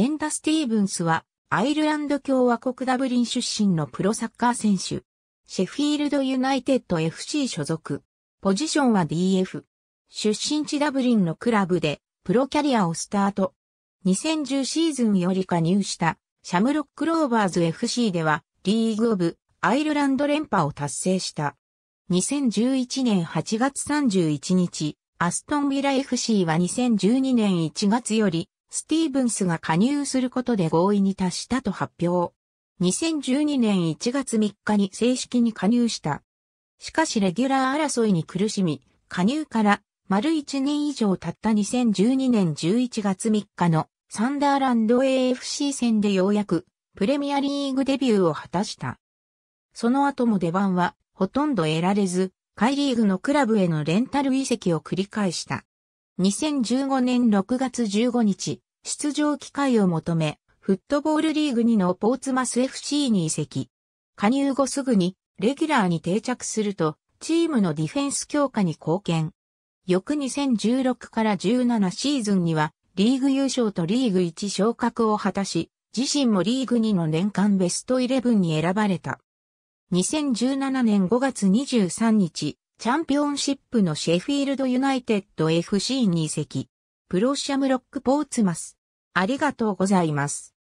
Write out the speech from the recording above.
エンダ・スティーブンスは、アイルランド共和国ダブリン出身のプロサッカー選手。シェフィールドユナイテッド FC 所属。ポジションは DF。出身地ダブリンのクラブで、プロキャリアをスタート。2010シーズンより加入した、シャムロック・ローバーズ FC では、リーグ・オブ・アイルランド連覇を達成した。2011年8月31日、アストンビラ FC は2012年1月より、スティーブンスが加入することで合意に達したと発表。2012年1月3日に正式に加入した。しかしレギュラー争いに苦しみ、加入から丸1年以上経った2012年11月3日のサンダーランド AFC 戦でようやくプレミアリーグデビューを果たした。その後も出番はほとんど得られず、カイリーグのクラブへのレンタル移籍を繰り返した。2015年6月15日、出場機会を求め、フットボールリーグ2のポーツマス FC に移籍。加入後すぐに、レギュラーに定着すると、チームのディフェンス強化に貢献。翌2016から17シーズンには、リーグ優勝とリーグ1昇格を果たし、自身もリーグ2の年間ベスト11に選ばれた。2017年5月23日、チャンピオンシップのシェフィールドユナイテッド FC に移籍。プロシアムロックポーツマス。ありがとうございます。